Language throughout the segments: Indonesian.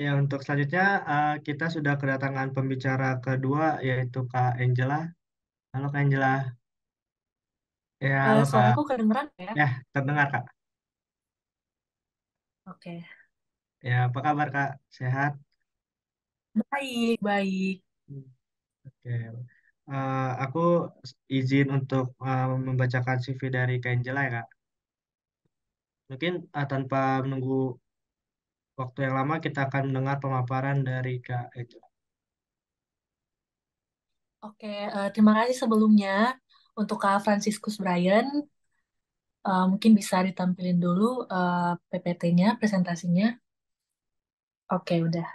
Ya, untuk selanjutnya, eh, kita sudah kedatangan pembicara kedua, yaitu Kak Angela. Halo, Kak Angela. Ya, halo, halo, Kak. suaraku kedengeran ya? Ya, terdengar, Kak. Oke. Ya, apa kabar, Kak? Sehat? Baik baik. oke. Uh, aku izin untuk, uh, membacakan CV dari Kak Angela ya, Kak. Mungkin, uh, tanpa menunggu waktu yang lama kita akan mendengar pemaparan dari Kak Eja. Oke, uh, terima kasih sebelumnya untuk Kak Franciscus Brian. Uh, eh, mungkin bisa ditampilin dulu uh, eh, PPT-nya, presentasinya. Oke, udah.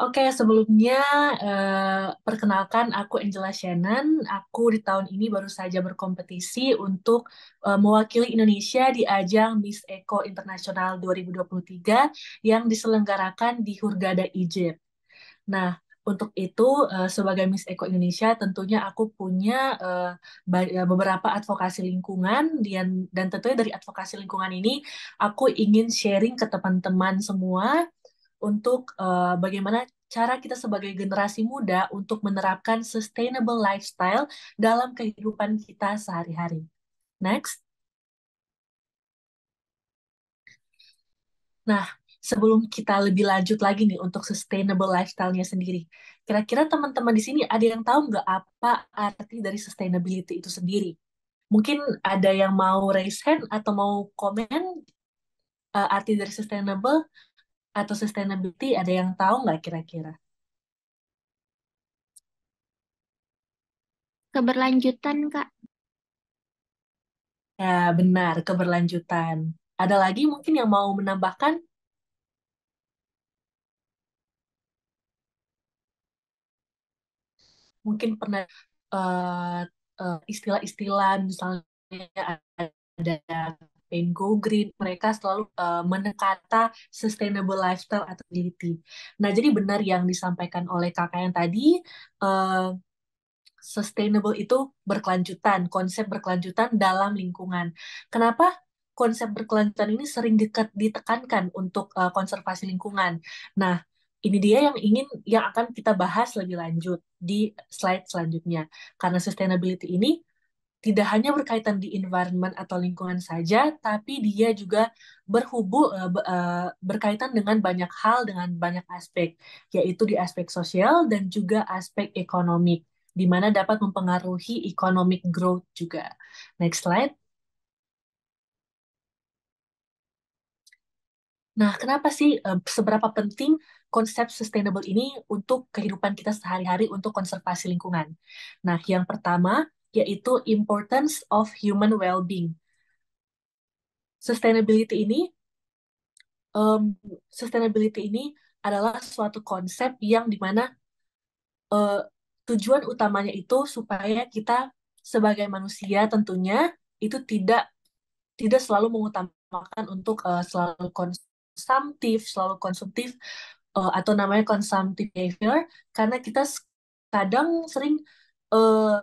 Oke, sebelumnya uh, perkenalkan aku Angela Shannon. Aku di tahun ini baru saja berkompetisi untuk uh, mewakili Indonesia di ajang Miss Eco Internasional 2023 yang diselenggarakan di Hurghada, Egypt. Nah, untuk itu uh, sebagai Miss Eko Indonesia tentunya aku punya uh, beberapa advokasi lingkungan dan dan tentunya dari advokasi lingkungan ini aku ingin sharing ke teman-teman semua untuk uh, bagaimana cara kita sebagai generasi muda untuk menerapkan sustainable lifestyle dalam kehidupan kita sehari-hari. Next. Nah, sebelum kita lebih lanjut lagi nih untuk sustainable lifestyle-nya sendiri, kira-kira teman-teman di sini ada yang tahu nggak apa arti dari sustainability itu sendiri? Mungkin ada yang mau raise hand atau mau komen uh, arti dari sustainable atau sustainability ada yang tahu nggak kira-kira? Keberlanjutan, Kak. Ya, benar, keberlanjutan. Ada lagi mungkin yang mau menambahkan? Mungkin pernah uh, uh, istilah-istilah misalnya ada campaign Go Green, mereka selalu uh, eh, menekata sustainable lifestyle atau agility. Nah, jadi benar yang disampaikan oleh kakak yang tadi, uh, sustainable itu berkelanjutan, konsep berkelanjutan dalam lingkungan. Kenapa konsep berkelanjutan ini sering dekat ditekankan untuk uh, konservasi lingkungan? Nah, ini dia yang ingin yang akan kita bahas lebih lanjut di slide selanjutnya. Karena sustainability ini tidak hanya berkaitan di environment atau lingkungan saja, tapi dia juga berhubung eh, eh, berkaitan dengan banyak hal dengan banyak aspek, yaitu di aspek sosial dan juga aspek ekonomi, di mana dapat mempengaruhi economic growth juga. Next slide. Nah, kenapa sih eh, seberapa penting konsep sustainable ini untuk kehidupan kita sehari-hari untuk konservasi lingkungan? Nah, yang pertama, yaitu importance of human well-being. Sustainability ini um, sustainability ini adalah suatu konsep yang dimana uh, e, tujuan utamanya itu supaya kita sebagai manusia tentunya itu tidak tidak selalu mengutamakan untuk uh, selalu konsumtif, selalu konsumtif uh, e, atau namanya konsumtif behavior karena kita kadang sering uh,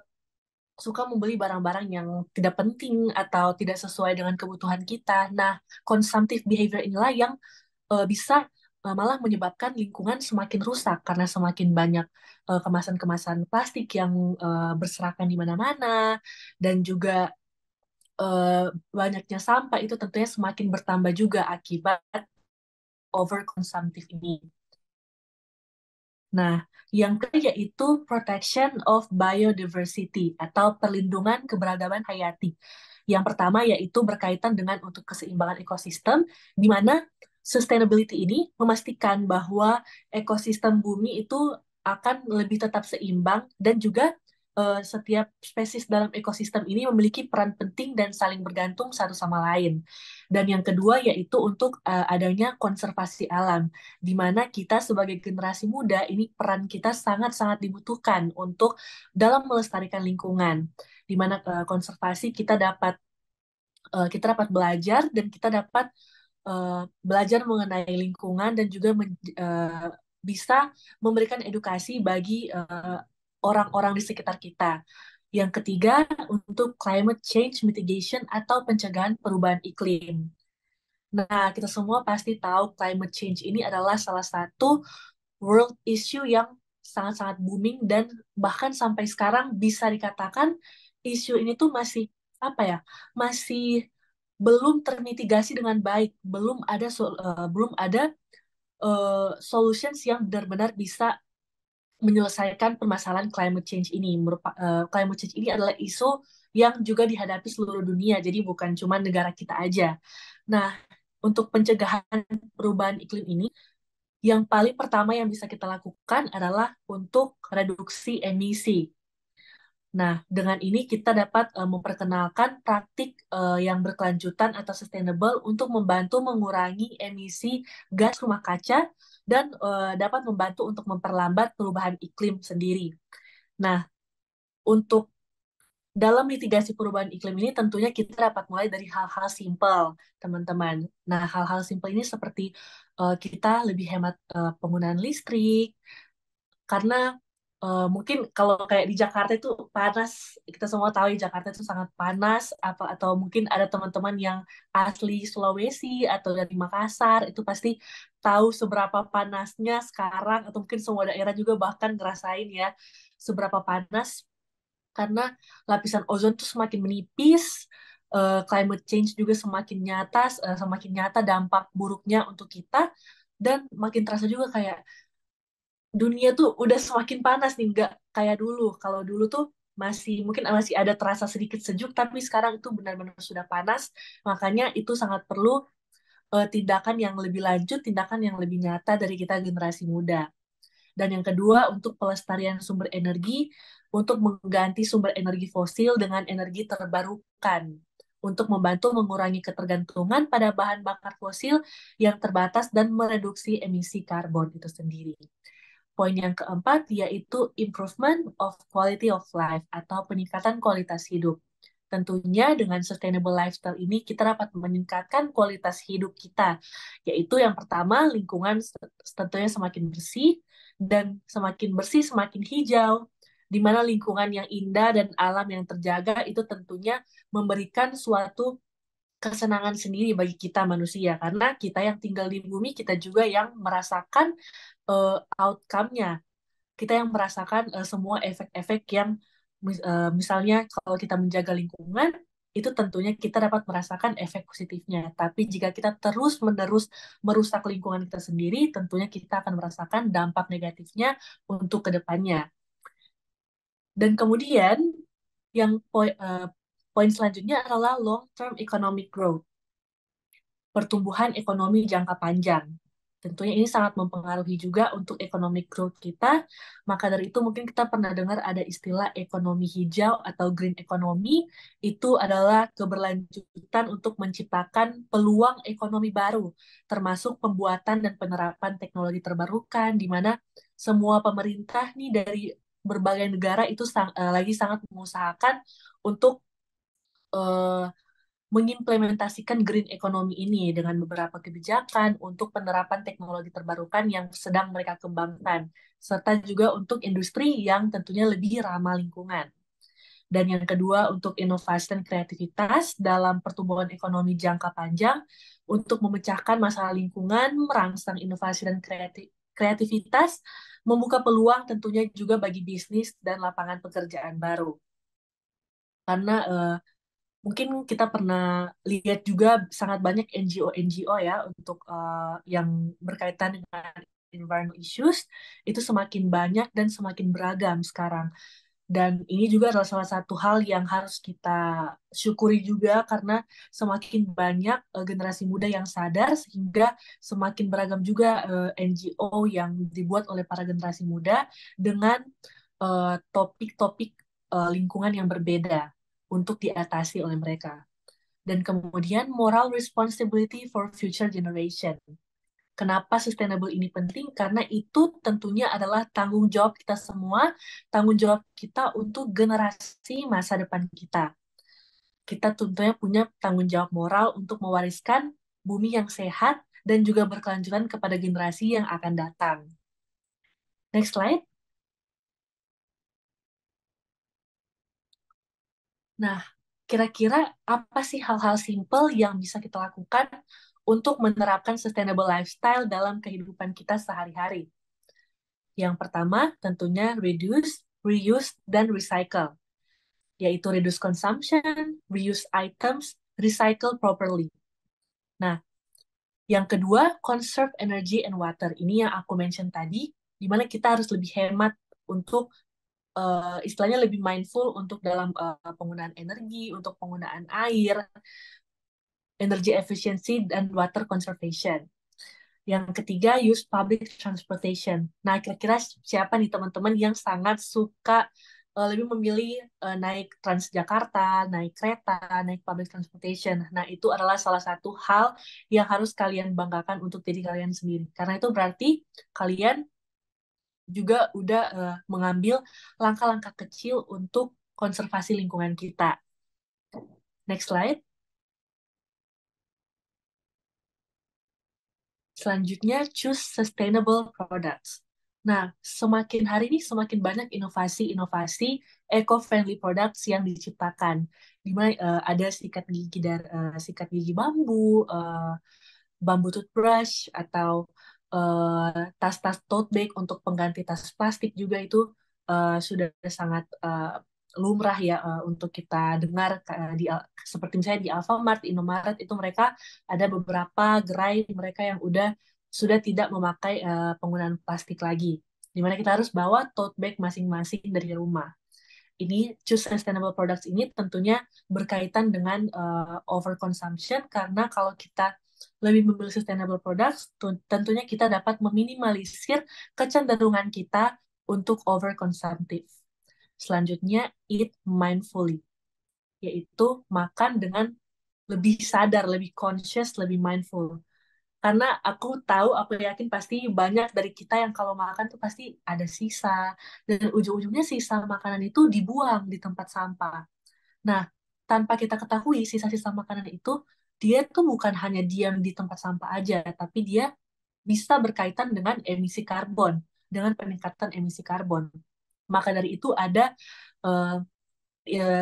suka membeli barang-barang yang tidak penting atau tidak sesuai dengan kebutuhan kita. Nah, konsumtif behavior inilah yang uh, bisa uh, malah menyebabkan lingkungan semakin rusak karena semakin banyak kemasan eh, kemasan-kemasan plastik yang uh, berserakan di mana-mana dan juga uh, banyaknya sampah itu tentunya semakin bertambah juga akibat over konsumtif ini. Nah, yang ke yaitu protection of biodiversity atau perlindungan keberagaman hayati. Yang pertama yaitu berkaitan dengan untuk keseimbangan ekosistem, di mana sustainability ini memastikan bahwa ekosistem bumi itu akan lebih tetap seimbang dan juga uh, setiap spesies dalam ekosistem ini memiliki peran penting dan saling bergantung satu sama lain. Dan yang kedua yaitu untuk uh, adanya konservasi alam, di mana kita sebagai generasi muda ini peran kita sangat-sangat dibutuhkan untuk dalam melestarikan lingkungan, di mana uh, konservasi kita dapat kita dapat belajar dan kita dapat uh, belajar mengenai lingkungan dan juga men, uh, bisa memberikan edukasi bagi uh, orang-orang di sekitar kita. Yang ketiga, untuk climate change mitigation atau pencegahan perubahan iklim. Nah, kita semua pasti tahu climate change ini adalah salah satu world issue yang sangat-sangat booming dan bahkan sampai sekarang bisa dikatakan isu ini tuh masih apa ya? Masih belum termitigasi dengan baik, belum ada uh, belum ada uh, solutions yang benar-benar bisa menyelesaikan permasalahan climate change ini. Merupa, uh, climate change ini adalah isu yang juga dihadapi seluruh dunia, jadi bukan cuma negara kita aja. Nah, untuk pencegahan perubahan iklim ini, yang paling pertama yang bisa kita lakukan adalah untuk reduksi emisi Nah, dengan ini kita dapat uh, memperkenalkan praktik uh, yang berkelanjutan atau sustainable untuk membantu mengurangi emisi gas rumah kaca dan uh, dapat membantu untuk memperlambat perubahan iklim sendiri. Nah, untuk dalam mitigasi perubahan iklim ini tentunya kita dapat mulai dari hal-hal simpel, teman-teman. Nah, hal-hal simpel ini seperti uh, kita lebih hemat uh, penggunaan listrik karena Eh, mungkin kalau kayak di Jakarta itu panas kita semua tahu ya Jakarta itu sangat panas apa atau mungkin ada teman-teman yang asli Sulawesi atau dari Makassar itu pasti tahu seberapa panasnya sekarang atau mungkin semua daerah juga bahkan ngerasain ya seberapa panas karena lapisan ozon itu semakin menipis uh, climate change juga semakin nyata uh, semakin nyata dampak buruknya untuk kita dan makin terasa juga kayak dunia tuh udah semakin panas nih nggak kayak dulu kalau dulu tuh masih mungkin masih ada terasa sedikit sejuk tapi sekarang itu benar-benar sudah panas makanya itu sangat perlu uh, tindakan yang lebih lanjut tindakan yang lebih nyata dari kita generasi muda dan yang kedua untuk pelestarian sumber energi untuk mengganti sumber energi fosil dengan energi terbarukan untuk membantu mengurangi ketergantungan pada bahan bakar fosil yang terbatas dan mereduksi emisi karbon itu sendiri. Poin yang keempat yaitu improvement of quality of life atau peningkatan kualitas hidup. Tentunya dengan sustainable lifestyle ini kita dapat meningkatkan kualitas hidup kita, yaitu yang pertama lingkungan tentunya semakin bersih dan semakin bersih semakin hijau, di mana lingkungan yang indah dan alam yang terjaga itu tentunya memberikan suatu kesenangan sendiri bagi kita manusia karena kita yang tinggal di bumi kita juga yang merasakan uh, outcome-nya. Kita yang merasakan uh, semua efek-efek yang uh, misalnya kalau kita menjaga lingkungan itu tentunya kita dapat merasakan efek positifnya. Tapi jika kita terus-menerus merusak lingkungan kita sendiri, tentunya kita akan merasakan dampak negatifnya untuk kedepannya. Dan kemudian yang po uh, poin selanjutnya adalah long-term economic growth, pertumbuhan ekonomi jangka panjang. Tentunya ini sangat mempengaruhi juga untuk ekonomi growth kita. Maka dari itu mungkin kita pernah dengar ada istilah ekonomi hijau atau green economy. Itu adalah keberlanjutan untuk menciptakan peluang ekonomi baru, termasuk pembuatan dan penerapan teknologi terbarukan, di mana semua pemerintah nih dari berbagai negara itu sang, uh, lagi sangat mengusahakan untuk uh, mengimplementasikan green economy ini dengan beberapa kebijakan untuk penerapan teknologi terbarukan yang sedang mereka kembangkan, serta juga untuk industri yang tentunya lebih ramah lingkungan. Dan yang kedua untuk inovasi dan kreativitas dalam pertumbuhan ekonomi jangka panjang untuk memecahkan masalah lingkungan, merangsang inovasi dan kreativitas, membuka peluang tentunya juga bagi bisnis dan lapangan pekerjaan baru. Karena uh, mungkin kita pernah lihat juga sangat banyak NGO-NGO ya untuk uh, yang berkaitan dengan environmental issues itu semakin banyak dan semakin beragam sekarang. Dan ini juga adalah salah satu hal yang harus kita syukuri juga karena semakin banyak uh, generasi muda yang sadar sehingga semakin beragam juga uh, eh, NGO yang dibuat oleh para generasi muda dengan topik-topik uh, uh, lingkungan yang berbeda untuk diatasi oleh mereka. Dan kemudian moral responsibility for future generation. Kenapa sustainable ini penting? Karena itu tentunya adalah tanggung jawab kita semua, tanggung jawab kita untuk generasi masa depan kita. Kita tentunya punya tanggung jawab moral untuk mewariskan bumi yang sehat dan juga berkelanjutan kepada generasi yang akan datang. Next slide. Nah, kira-kira apa sih hal-hal simple yang bisa kita lakukan untuk menerapkan sustainable lifestyle dalam kehidupan kita sehari-hari? Yang pertama tentunya reduce, reuse, dan recycle, yaitu reduce consumption, reuse items, recycle properly. Nah, yang kedua, conserve energy and water. Ini yang aku mention tadi, di mana kita harus lebih hemat untuk uh, istilahnya lebih mindful untuk dalam uh, penggunaan energi, untuk penggunaan air, energy efficiency dan water conservation. Yang ketiga use public transportation. Nah, kira-kira siapa nih teman-teman yang sangat suka uh, lebih memilih uh, naik Transjakarta, naik kereta, naik public transportation. Nah, itu adalah salah satu hal yang harus kalian banggakan untuk diri kalian sendiri. Karena itu berarti kalian juga udah uh, mengambil langkah-langkah kecil untuk konservasi lingkungan kita. Next slide. Selanjutnya, choose sustainable products. Nah, semakin hari ini semakin banyak inovasi-inovasi eco-friendly products yang diciptakan. Di uh, ada sikat gigi dari uh, eh, sikat gigi bambu, uh, bambu toothbrush atau Eh, tas-tas uh, tote bag untuk pengganti tas plastik juga itu uh, sudah sangat uh, lumrah ya uh, untuk kita dengar uh, di seperti misalnya di Alfamart, Indomaret itu mereka ada beberapa gerai mereka yang udah sudah tidak memakai uh, penggunaan plastik lagi. Dimana kita harus bawa tote bag masing-masing dari rumah. Ini choose sustainable products ini tentunya berkaitan dengan uh, overconsumption karena kalau kita lebih memilih sustainable products, tentunya kita dapat meminimalisir kecenderungan kita untuk overconsumptive. Selanjutnya, eat mindfully, yaitu makan dengan lebih sadar, lebih conscious, lebih mindful. Karena aku tahu, aku yakin pasti banyak dari kita yang kalau makan tuh pasti ada sisa. Dan ujung-ujungnya sisa makanan itu dibuang di tempat sampah. Nah, tanpa kita ketahui sisa-sisa makanan itu dia tuh bukan hanya diam di tempat sampah aja, tapi dia bisa berkaitan dengan emisi karbon, dengan peningkatan emisi karbon. Maka dari itu ada uh,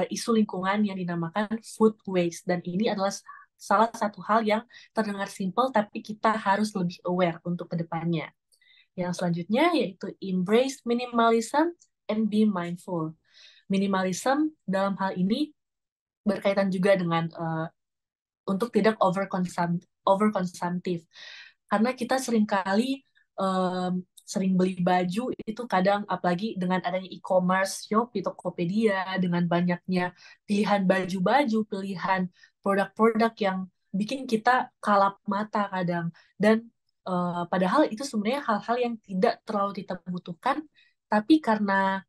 isu lingkungan yang dinamakan food waste dan ini adalah salah satu hal yang terdengar simpel, tapi kita harus lebih aware untuk kedepannya. Yang selanjutnya yaitu embrace minimalism and be mindful. Minimalism dalam hal ini berkaitan juga dengan uh, untuk tidak over overkonsumtif karena kita seringkali um, sering beli baju itu kadang apalagi dengan adanya e-commerce Shopee, Tokopedia dengan banyaknya pilihan baju-baju, pilihan produk-produk yang bikin kita kalap mata kadang dan uh, padahal itu sebenarnya hal-hal yang tidak terlalu kita butuhkan tapi karena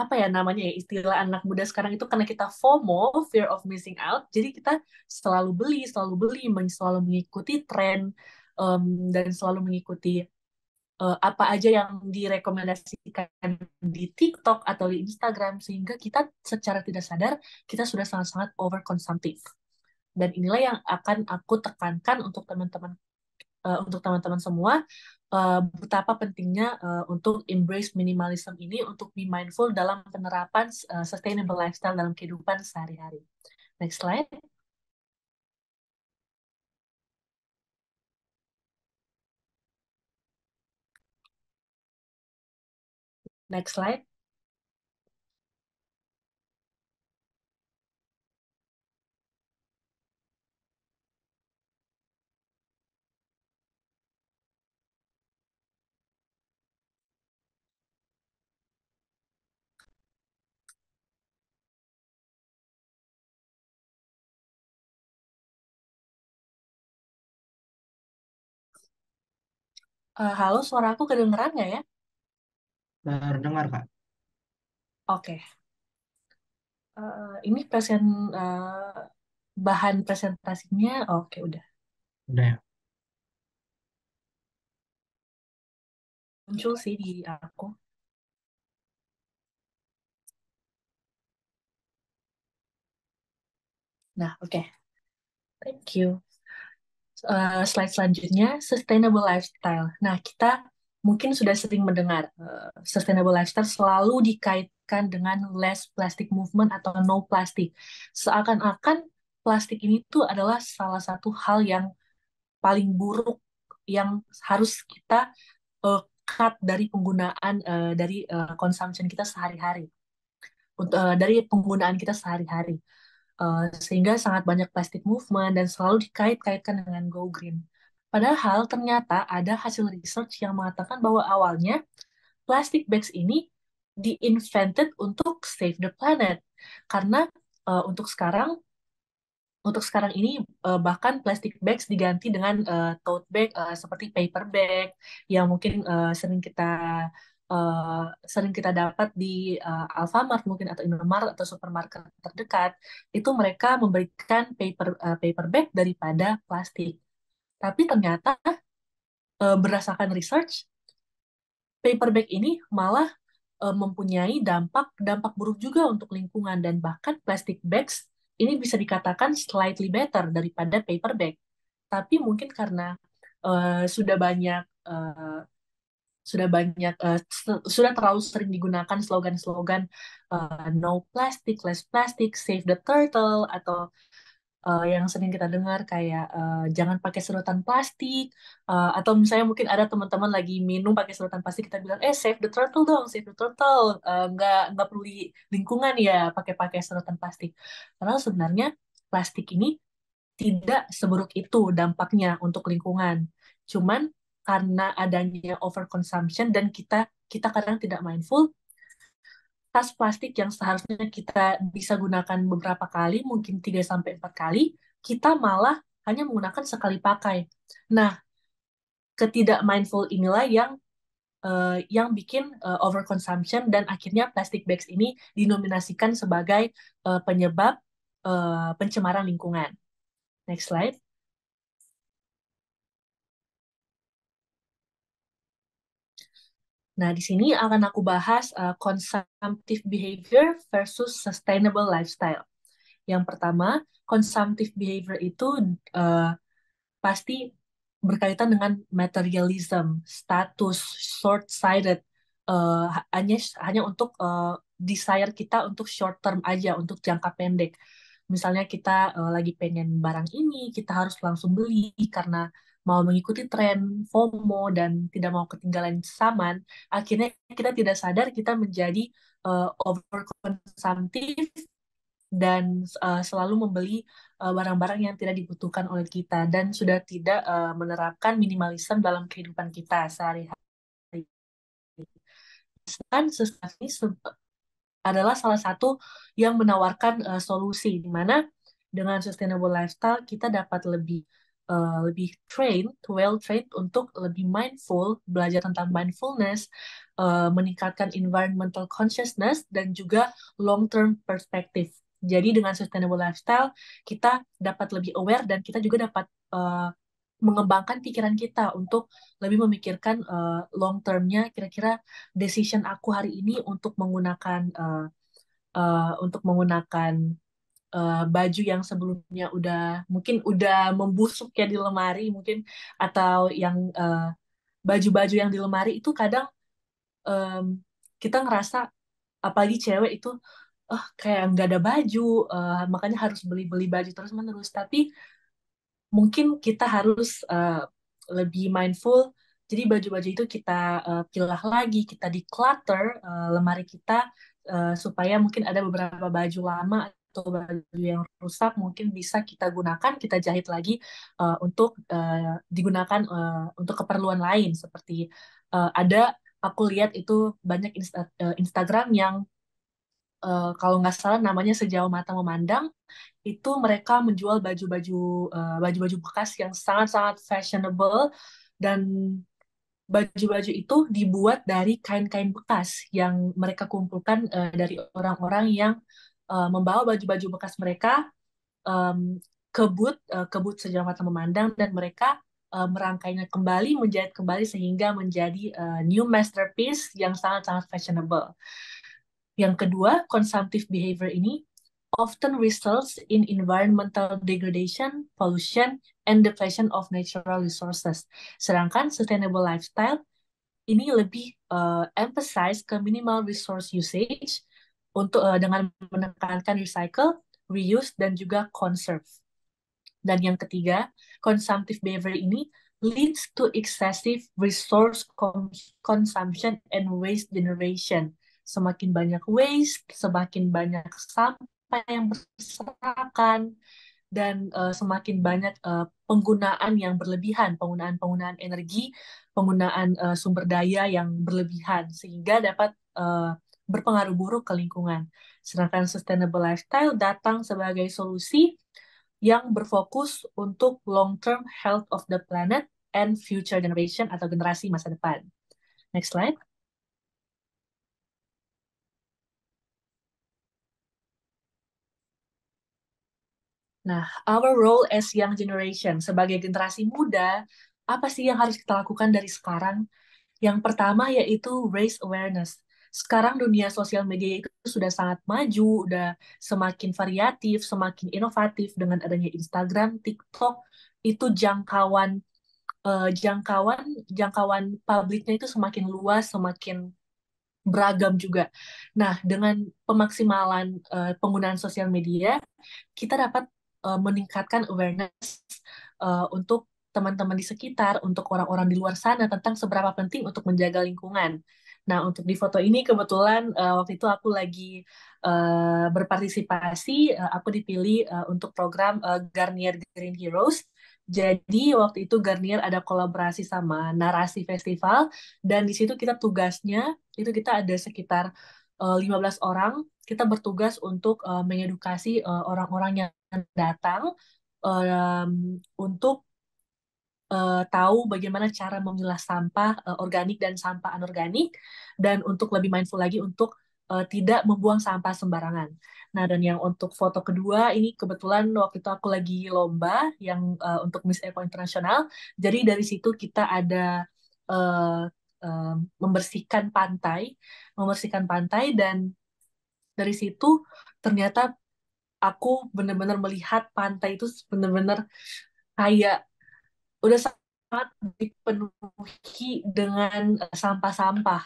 apa ya namanya ya istilah anak muda sekarang itu karena kita FOMO fear of missing out jadi kita selalu beli selalu beli selalu mengikuti tren um, dan selalu mengikuti uh, apa aja yang direkomendasikan di TikTok atau di Instagram sehingga kita secara tidak sadar kita sudah sangat-sangat overkonsumtif dan inilah yang akan aku tekankan untuk teman-teman uh, untuk teman-teman semua uh, betapa pentingnya uh, untuk embrace minimalism ini untuk be mindful dalam penerapan uh, sustainable lifestyle dalam kehidupan sehari-hari. Next slide. Next slide. Uh, halo, suara aku kedengeran nggak ya? Terdengar, Kak. Oke. Uh, ini present uh, bahan presentasinya. Oke, udah. Udah ya? Muncul sih di aku. Nah, oke. Thank you. Eh, slide selanjutnya sustainable lifestyle. Nah, kita mungkin sudah sering mendengar uh, sustainable lifestyle selalu dikaitkan dengan less plastic movement atau no plastic. Seakan-akan plastik ini tuh adalah salah satu hal yang paling buruk yang harus kita uh, cut dari penggunaan uh, dari uh, consumption kita sehari-hari. uh, dari penggunaan kita sehari-hari. Eh, sehingga sangat banyak plastik movement dan selalu dikait-kaitkan dengan Go Green. Padahal ternyata ada hasil research yang mengatakan bahwa awalnya plastik bags ini diinvented untuk save the planet karena uh, untuk sekarang untuk sekarang ini uh, bahkan plastik bags diganti dengan uh, tote bag uh, seperti paper bag yang mungkin uh, sering kita Eh, sering kita dapat di uh, Alfamart mungkin atau Indomaret atau supermarket terdekat itu mereka memberikan paper uh, paper bag daripada plastik. Tapi ternyata uh, berdasarkan research paper bag ini malah uh, mempunyai dampak dampak buruk juga untuk lingkungan dan bahkan plastik bags ini bisa dikatakan slightly better daripada paper bag. Tapi mungkin karena uh, sudah banyak uh, sudah banyak uh, sudah terlalu sering digunakan slogan-slogan uh, no plastic, less plastic, save the turtle atau uh, yang sering kita dengar kayak uh, jangan pakai serutan plastik uh, atau misalnya mungkin ada teman-teman lagi minum pakai serutan plastik kita bilang eh save the turtle dong, save the turtle uh, nggak nggak perlu lingkungan ya pakai-pakai serutan plastik. karena sebenarnya plastik ini tidak seburuk itu dampaknya untuk lingkungan. Cuman karena adanya overconsumption dan kita kita kadang tidak mindful tas plastik yang seharusnya kita bisa gunakan beberapa kali, mungkin 3 sampai 4 kali, kita malah hanya menggunakan sekali pakai. Nah, ketidak mindful inilah yang uh, yang bikin uh, overconsumption dan akhirnya plastik bags ini dinominasikan sebagai uh, penyebab uh, pencemaran lingkungan. Next slide. Nah, di sini akan aku bahas uh, consumptive behavior versus sustainable lifestyle. Yang pertama, consumptive behavior itu uh, pasti berkaitan dengan materialism, status, short-sighted, uh, hanya hanya untuk uh, desire kita untuk short term aja, untuk jangka pendek. Misalnya kita uh, lagi pengen barang ini, kita harus langsung beli karena mau mengikuti tren, FOMO, dan tidak mau ketinggalan zaman, akhirnya kita tidak sadar kita menjadi uh, eh, overkonsumtif dan uh, selalu membeli eh, barang-barang uh, yang tidak dibutuhkan oleh kita dan sudah tidak uh, menerapkan minimalisme dalam kehidupan kita sehari-hari. Kan ini adalah salah satu yang menawarkan uh, solusi di mana dengan sustainable lifestyle kita dapat lebih Eh, lebih train, well trained untuk lebih mindful, belajar tentang mindfulness, uh, meningkatkan environmental consciousness dan juga long term perspective. Jadi dengan sustainable lifestyle kita dapat lebih aware dan kita juga dapat uh, mengembangkan pikiran kita untuk lebih memikirkan uh, long termnya kira-kira decision aku hari ini untuk menggunakan uh, uh, untuk menggunakan uh, baju yang sebelumnya udah mungkin udah membusuk ya di lemari mungkin atau yang baju eh, baju-baju yang di lemari itu kadang um, kita ngerasa apalagi cewek itu oh kayak nggak ada baju uh, makanya harus beli-beli baju terus menerus tapi mungkin kita harus uh, lebih mindful jadi baju-baju itu kita uh, pilah lagi kita declutter uh, lemari kita uh, supaya mungkin ada beberapa baju lama atau baju yang rusak mungkin bisa kita gunakan kita jahit lagi uh, untuk uh, digunakan uh, untuk keperluan lain seperti uh, ada aku lihat itu banyak insta uh, Instagram yang uh, kalau nggak salah namanya sejauh mata memandang itu mereka menjual baju-baju baju baju-baju bekas yang sangat-sangat fashionable dan baju-baju itu dibuat dari kain-kain bekas yang mereka kumpulkan uh, dari orang-orang yang Eh, membawa baju-baju bekas mereka um, kebut booth, uh, ke mata memandang dan mereka uh, merangkainya kembali, menjahit kembali sehingga menjadi uh, new masterpiece yang sangat-sangat fashionable. Yang kedua, consumptive behavior ini often results in environmental degradation, pollution, and depletion of natural resources. Sedangkan sustainable lifestyle ini lebih uh, emphasize ke minimal resource usage, untuk uh, dengan menekankan recycle, reuse, dan juga conserve. Dan yang ketiga, consumptive behavior ini leads to excessive resource consumption and waste generation. Semakin banyak waste, semakin banyak sampah yang berserakan, dan uh, semakin banyak uh, penggunaan yang berlebihan, penggunaan-penggunaan energi, penggunaan uh, sumber daya yang berlebihan, sehingga dapat uh, berpengaruh buruk ke lingkungan. Sedangkan sustainable lifestyle datang sebagai solusi yang berfokus untuk long term health of the planet and future generation atau generasi masa depan. Next slide. Nah, our role as young generation sebagai generasi muda, apa sih yang harus kita lakukan dari sekarang? Yang pertama yaitu raise awareness sekarang dunia sosial media itu sudah sangat maju, udah semakin variatif, semakin inovatif dengan adanya Instagram, TikTok, itu jangkauan uh, jangkauan jangkauan publiknya itu semakin luas, semakin beragam juga. Nah, dengan pemaksimalan uh, penggunaan sosial media, kita dapat uh, meningkatkan awareness uh, untuk teman-teman di sekitar, untuk orang-orang di luar sana tentang seberapa penting untuk menjaga lingkungan. Nah, untuk di foto ini kebetulan uh, waktu itu aku lagi uh, berpartisipasi, uh, aku dipilih uh, untuk program uh, Garnier Green Heroes. Jadi waktu itu Garnier ada kolaborasi sama Narasi Festival dan di situ kita tugasnya itu kita ada sekitar uh, 15 orang kita bertugas untuk uh, mengedukasi orang-orang uh, yang datang um, untuk uh, tahu bagaimana cara memilah sampah uh, organik dan sampah anorganik dan untuk lebih mindful lagi untuk uh, tidak membuang sampah sembarangan. Nah, dan yang untuk foto kedua ini kebetulan waktu itu aku lagi lomba yang uh, untuk Miss Eco Internasional. Jadi dari situ kita ada uh, uh, membersihkan pantai, membersihkan pantai dan dari situ ternyata aku benar-benar melihat pantai itu benar-benar kayak udah sangat dipenuhi dengan eh, sampah-sampah,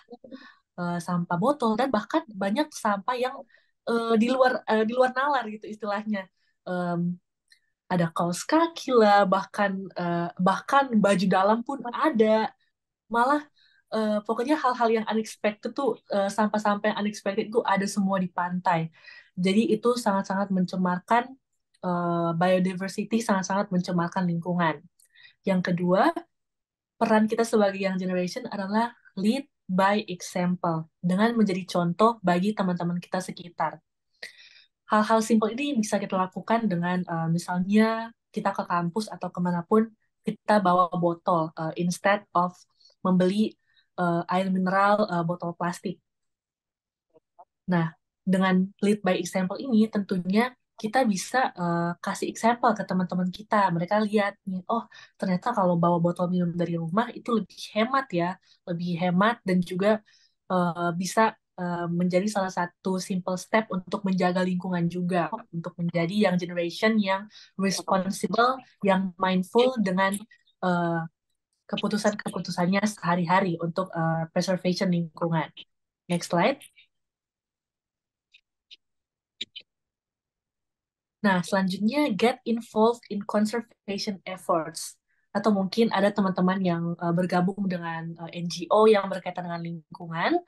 uh, sampah botol dan bahkan banyak sampah yang uh, di luar uh, di luar nalar gitu istilahnya. Um, ada kaos kaki lah, bahkan uh, bahkan baju dalam pun ada. Malah uh, pokoknya hal-hal yang unexpected tuh sampah sampah-sampah yang unexpected tuh ada semua di pantai. Jadi itu sangat-sangat mencemarkan uh, biodiversity, sangat-sangat mencemarkan lingkungan. Yang kedua, peran kita sebagai young generation adalah lead by example, dengan menjadi contoh bagi teman-teman kita sekitar. Hal-hal simpel ini bisa kita lakukan dengan uh, misalnya kita ke kampus atau kemanapun kita bawa botol uh, instead of membeli uh, air mineral uh, botol plastik. Nah, dengan lead by example ini tentunya kita bisa uh, kasih example ke teman-teman kita. Mereka lihat nih, oh ternyata kalau bawa botol minum dari rumah itu lebih hemat ya, lebih hemat dan juga uh, bisa uh, menjadi salah satu simple step untuk menjaga lingkungan juga, untuk menjadi yang generation yang responsible, yang mindful dengan uh, keputusan-keputusannya sehari-hari untuk uh, preservation lingkungan. Next slide. Nah, selanjutnya get involved in conservation efforts atau mungkin ada teman-teman yang uh, bergabung dengan uh, eh, NGO yang berkaitan dengan lingkungan.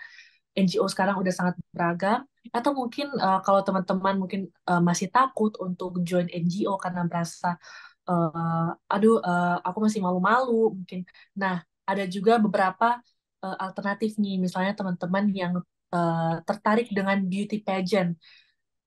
NGO sekarang udah sangat beragam atau mungkin uh, kalau teman-teman mungkin uh, masih takut untuk join NGO karena merasa uh, aduh uh, aku masih malu-malu mungkin. Nah, ada juga beberapa uh, alternatif nih misalnya teman-teman yang uh, tertarik dengan beauty pageant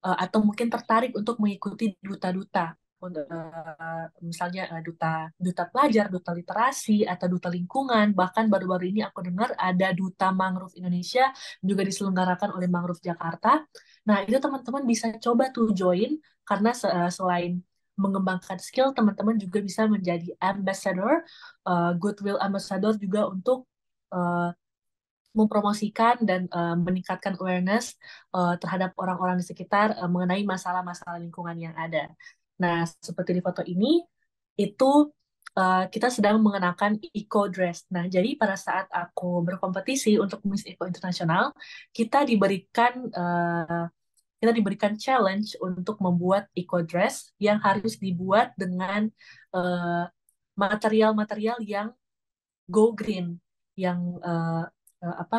uh, atau mungkin tertarik untuk mengikuti duta-duta eh, misalnya eh, duta duta pelajar, duta literasi atau duta lingkungan. Bahkan baru-baru ini aku dengar ada duta mangrove Indonesia juga diselenggarakan oleh Mangrove Jakarta. Nah, itu teman-teman bisa coba tuh join karena selain mengembangkan skill, teman-teman juga bisa menjadi ambassador, goodwill ambassador juga untuk mempromosikan dan uh, meningkatkan awareness uh, terhadap orang-orang di sekitar uh, mengenai masalah-masalah lingkungan yang ada. Nah, seperti di foto ini, itu uh, kita sedang mengenakan eco dress. Nah, jadi pada saat aku berkompetisi untuk Miss Eco Internasional, kita diberikan uh, kita diberikan challenge untuk membuat eco dress yang harus dibuat dengan material-material uh, yang go green, yang uh, Eh, apa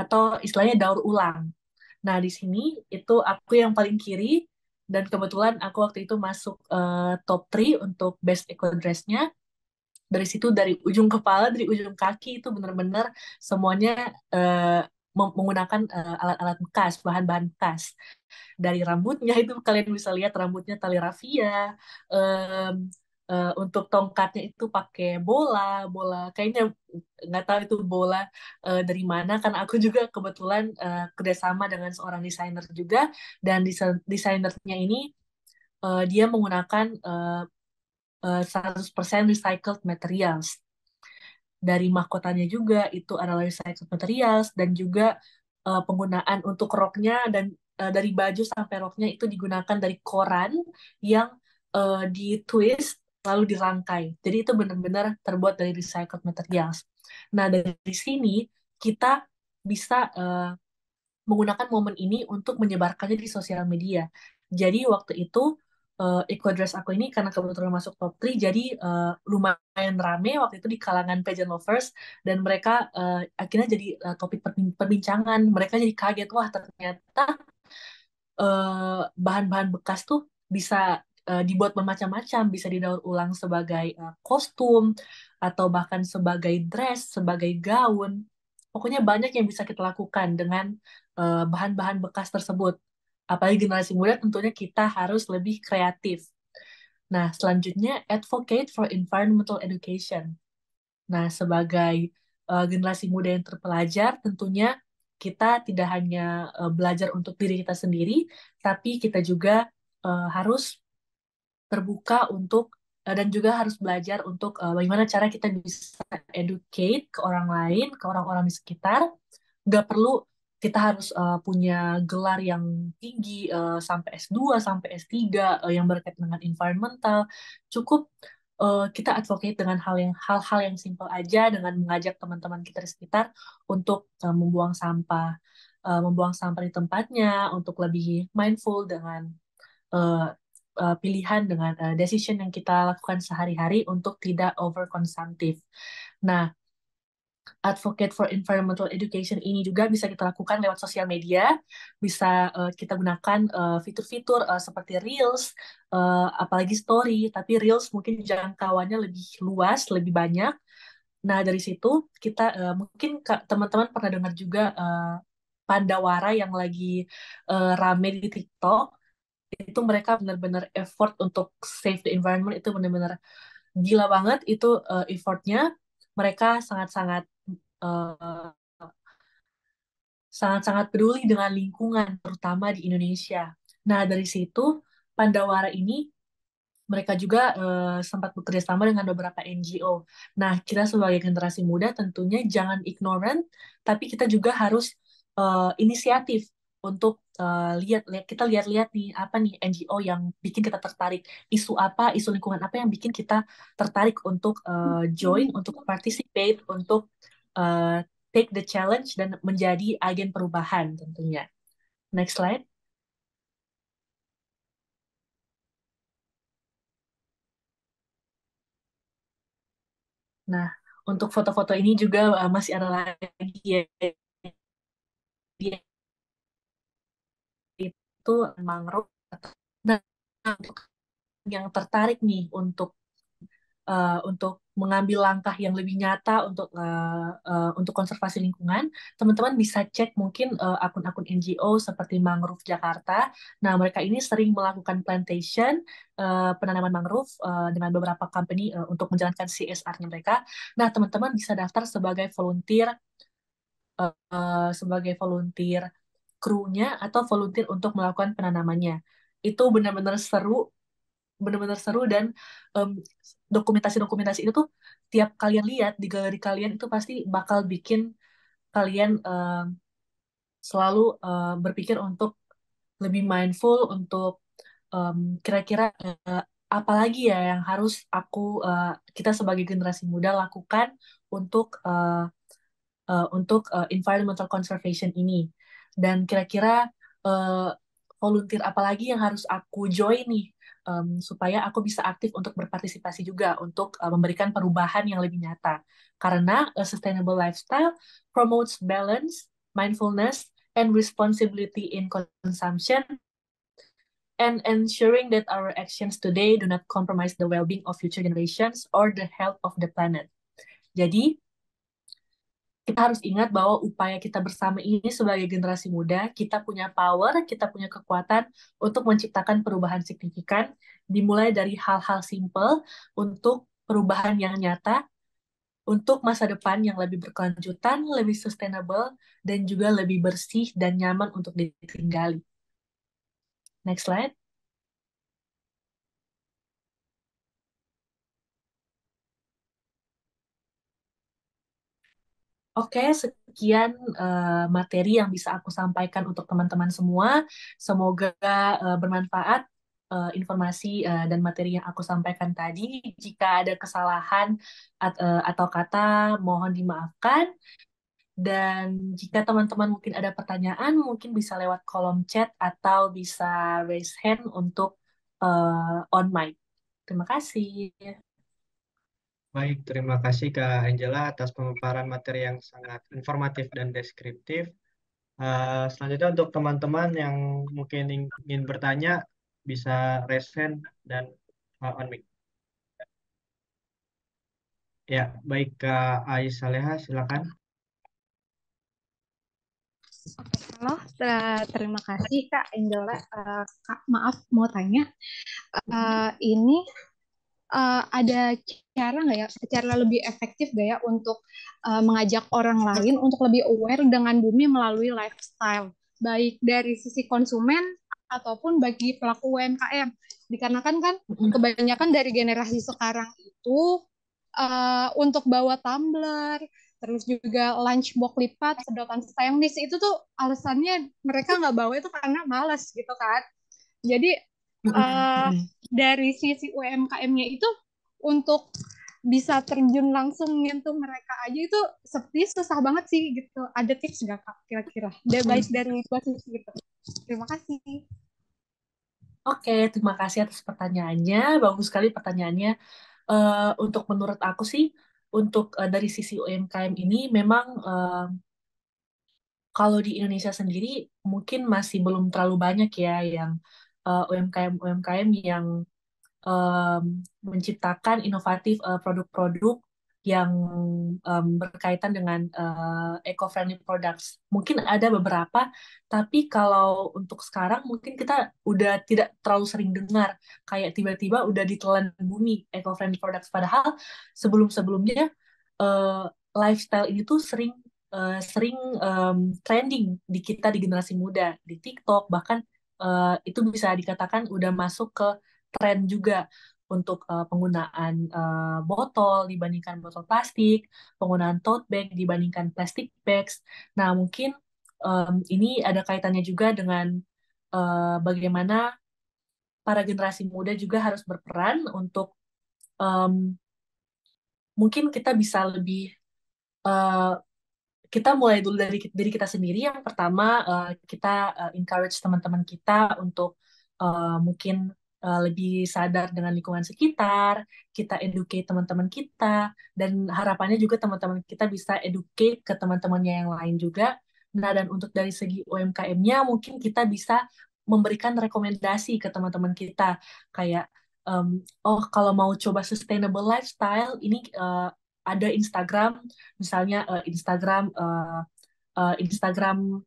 atau istilahnya daur ulang. Nah, di sini itu aku yang paling kiri dan kebetulan aku waktu itu masuk uh, top 3 untuk best eco dressnya. Dari situ dari ujung kepala, dari ujung kaki itu benar-benar semuanya uh, menggunakan alat-alat uh, bekas, bahan-bahan bekas. Dari rambutnya itu kalian bisa lihat rambutnya tali rafia, um, uh, untuk tongkatnya itu pakai bola bola kayaknya nggak tahu itu bola uh, dari mana kan aku juga kebetulan uh, kerjasama dengan seorang desainer juga dan desainernya ini uh, dia menggunakan uh, uh, 100% recycled materials dari mahkotanya juga itu adalah recycled materials dan juga uh, penggunaan untuk roknya dan dari baju sampai roknya itu digunakan dari koran yang uh, di twist lalu dirangkai. Jadi itu benar-benar terbuat dari recycled materials. Nah, dari sini kita bisa uh, menggunakan momen ini untuk menyebarkannya di sosial media. Jadi waktu itu uh, eh, dress aku ini karena kebetulan masuk top 3 jadi uh, lumayan rame waktu itu di kalangan pageant lovers dan mereka uh, akhirnya jadi uh, topik perbincangan. Mereka jadi kaget wah ternyata bahan-bahan uh, bahan -bahan bekas tuh bisa Eh, dibuat bermacam-macam, bisa didaur ulang sebagai uh, kostum atau bahkan sebagai dress, sebagai gaun. Pokoknya banyak yang bisa kita lakukan dengan bahan eh, bahan-bahan bekas tersebut. Apalagi generasi muda tentunya kita harus lebih kreatif. Nah, selanjutnya advocate for environmental education. Nah, sebagai uh, generasi muda yang terpelajar, tentunya kita tidak hanya uh, belajar untuk diri kita sendiri, tapi kita juga uh, harus terbuka untuk eh, dan juga harus belajar untuk uh, bagaimana cara kita bisa educate ke orang lain, ke orang-orang di sekitar. Gak perlu kita harus uh, punya gelar yang tinggi uh, sampai S2 sampai S3 uh, yang berkaitan dengan environmental cukup uh, kita advocate dengan hal yang hal-hal yang simpel aja dengan mengajak teman-teman kita di sekitar untuk uh, membuang sampah uh, membuang sampah di tempatnya untuk lebih mindful dengan uh, uh, pilihan dengan uh, decision yang kita lakukan sehari-hari untuk tidak over consumptive. Nah, advocate for environmental education ini juga bisa kita lakukan lewat sosial media, bisa uh, kita gunakan fitur fitur-fitur uh, seperti Reels, uh, apalagi Story, tapi Reels mungkin jangkauannya lebih luas, lebih banyak. Nah, dari situ kita uh, mungkin teman-teman pernah dengar juga uh, Pandawara yang lagi uh, rame di TikTok itu mereka benar-benar effort untuk save the environment itu benar-benar gila banget itu uh, effortnya mereka sangat-sangat sangat eh, sangat-sangat peduli dengan lingkungan terutama di Indonesia. Nah dari situ Pandawara ini mereka juga uh, sempat bekerja sama dengan beberapa NGO. Nah, kita sebagai generasi muda tentunya jangan ignorant, tapi kita juga harus uh, inisiatif untuk Eh, lihat lihat kita lihat-lihat nih apa nih NGO yang bikin kita tertarik isu apa isu lingkungan apa yang bikin kita tertarik untuk uh, join hmm. untuk participate untuk uh, take the challenge dan menjadi agen perubahan tentunya next slide nah untuk foto-foto ini juga uh, masih ada lagi ya itu mangrove nah yang tertarik nih untuk uh, untuk mengambil langkah yang lebih nyata untuk uh, uh, untuk konservasi lingkungan, teman-teman bisa cek mungkin akun akun-akun NGO seperti Mangrove Jakarta. Nah, mereka ini sering melakukan plantation uh, penanaman mangrove uh, dengan beberapa company uh, untuk menjalankan csr mereka. Nah, teman-teman bisa daftar sebagai volunteer uh, sebagai volunteer krunya atau volunteer untuk melakukan penanamannya. Itu benar-benar seru, benar-benar seru dan mmm, dokumentasi-dokumentasi um, itu tuh tiap kalian lihat di galeri kalian itu pasti bakal bikin kalian uh, selalu uh, berpikir untuk lebih mindful untuk um, kira-kira uh, apa ya yang harus aku uh, kita sebagai generasi muda lakukan untuk uh, uh, untuk uh, environmental conservation ini dan kira-kira uh, volunteer apa lagi yang harus aku join nih um, supaya aku bisa aktif untuk berpartisipasi juga untuk uh, memberikan perubahan yang lebih nyata karena a eh, sustainable lifestyle promotes balance, mindfulness and responsibility in consumption and ensuring that our actions today do not compromise the well-being of future generations or the health of the planet. Jadi, kita harus ingat bahwa upaya kita bersama ini sebagai generasi muda, kita punya power, kita punya kekuatan untuk menciptakan perubahan signifikan, dimulai dari hal-hal simple untuk perubahan yang nyata, untuk masa depan yang lebih berkelanjutan, lebih sustainable, dan juga lebih bersih dan nyaman untuk ditinggali. Next slide. Oke, sekian uh, materi yang bisa aku sampaikan untuk teman-teman semua. Semoga uh, bermanfaat uh, informasi uh, dan materi yang aku sampaikan tadi. Jika ada kesalahan at, uh, atau kata, mohon dimaafkan. Dan jika teman-teman mungkin ada pertanyaan, mungkin bisa lewat kolom chat atau bisa raise hand untuk uh, on mic. Terima kasih. Baik, terima kasih Kak Angela atas pemaparan materi yang sangat informatif dan deskriptif. Uh, selanjutnya untuk teman-teman yang mungkin ingin bertanya bisa raise hand dan uh, on mic. Ya, baik Kak Aisyah silakan. Halo, terima kasih Kak Angela. Uh, Kak, maaf mau tanya, uh, ini uh, ada cara nggak ya, cara lebih efektif nggak ya untuk uh, mengajak orang lain untuk lebih aware dengan bumi melalui lifestyle, baik dari sisi konsumen ataupun bagi pelaku UMKM. Dikarenakan kan kebanyakan dari generasi sekarang itu uh, untuk bawa tumbler, terus juga lunchbox lipat, sedotan stainless itu tuh alasannya mereka nggak bawa itu karena males gitu kan. Jadi uh, dari sisi UMKM-nya itu untuk bisa terjun langsung nyentuh mereka aja itu seperti susah banget sih gitu. Ada tips nggak kak kira-kira? Dan mm. baik dari dua sisi gitu. Terima kasih. Oke, terima kasih atas pertanyaannya. Bagus sekali pertanyaannya. Uh, untuk menurut aku sih, untuk uh, dari sisi UMKM ini memang uh, kalau di Indonesia sendiri mungkin masih belum terlalu banyak ya yang Eh, UMKM-UMKM uh, yang um, menciptakan inovatif produk eh, produk-produk yang um, berkaitan dengan uh, eco-friendly products. Mungkin ada beberapa, tapi kalau untuk sekarang mungkin kita udah tidak terlalu sering dengar kayak tiba-tiba udah ditelan bumi eco-friendly products. Padahal sebelum-sebelumnya uh, lifestyle ini tuh sering uh, sering um, trending di kita di generasi muda di TikTok bahkan uh, itu bisa dikatakan udah masuk ke tren juga untuk uh, penggunaan uh, botol dibandingkan botol plastik, penggunaan tote bag dibandingkan plastik bags. Nah, mungkin um, ini ada kaitannya juga dengan uh, bagaimana para generasi muda juga harus berperan untuk um, mungkin kita bisa lebih uh, kita mulai dulu dari diri kita sendiri. Yang pertama uh, kita uh, encourage teman-teman kita untuk uh, mungkin uh, lebih sadar dengan lingkungan sekitar, kita educate teman-teman kita, dan harapannya juga teman-teman kita bisa educate ke teman-temannya yang lain juga. Nah, dan untuk dari segi UMKM-nya, mungkin kita bisa memberikan rekomendasi ke teman-teman kita, kayak, um, oh, kalau mau coba sustainable lifestyle, ini uh, ada Instagram misalnya uh, Instagram uh, uh, Instagram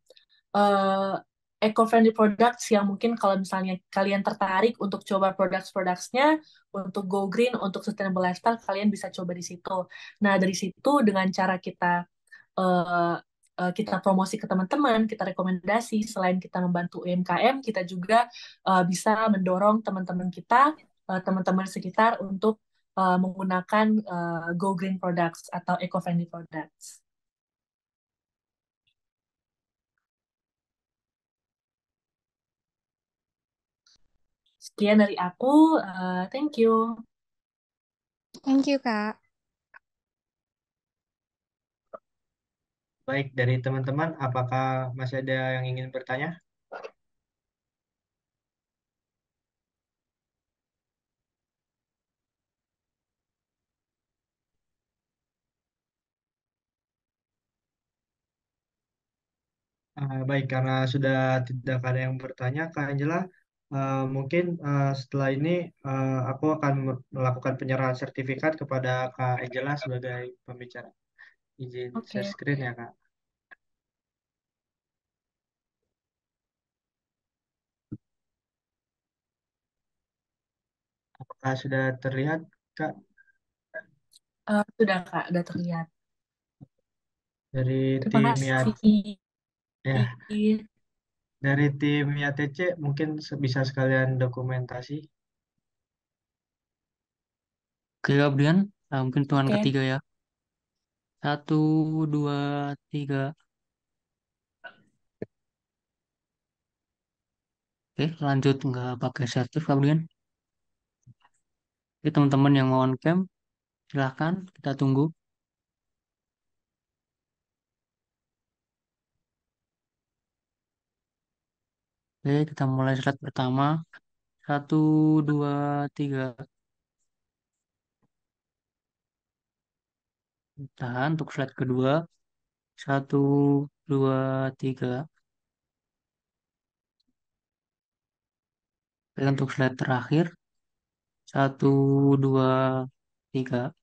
uh, eco-friendly products yang mungkin kalau misalnya kalian tertarik untuk coba produk-produknya, untuk go green, untuk sustainable lifestyle, kalian bisa coba di situ. Nah, dari situ dengan cara kita uh, kita promosi ke teman-teman, kita rekomendasi, selain kita membantu UMKM, kita juga uh, bisa mendorong teman-teman kita, teman teman-teman sekitar untuk uh, menggunakan uh, go green products atau eco-friendly products. Sekian dari aku. Uh, thank you. Thank you, Kak. Baik, dari teman-teman, apakah masih ada yang ingin bertanya? Uh, baik, karena sudah tidak ada yang bertanya, Kak Angela, uh, mungkin uh, setelah ini uh, aku akan melakukan penyerahan sertifikat kepada Kak Angela sebagai pembicara. Izin okay. share screen ya, Kak. Apakah sudah terlihat, Kak? Uh, sudah Kak, Sudah terlihat. Dari Terima tim Ya, gitu. dari tim YTC mungkin bisa sekalian dokumentasi. Oke, Kak Nah, mungkin tuan Oke. ketiga ya. Satu, dua, tiga. Oke, lanjut nggak pakai sertif, Kak oke Jadi teman-teman yang mau on cam, silahkan kita tunggu. Oke, kita mulai slide pertama. Satu, dua, tiga. Tahan untuk slide kedua. Satu, dua, tiga. Dan untuk slide terakhir. Satu, dua, tiga.